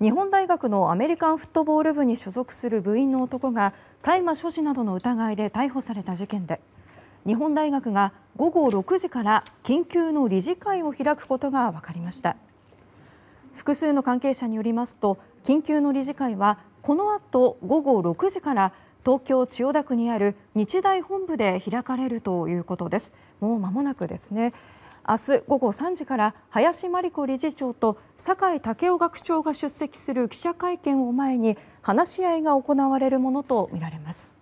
日本大学のアメリカンフットボール部に所属する部員の男が大麻所持などの疑いで逮捕された事件で日本大学が午後6時から緊急の理事会を開くことが分かりました複数の関係者によりますと緊急の理事会はこのあと午後6時から東京・千代田区にある日大本部で開かれるということです。もう間もなくですね。明日午後3時から林真理子理事長と酒井武夫学長が出席する記者会見を前に話し合いが行われるものとみられます。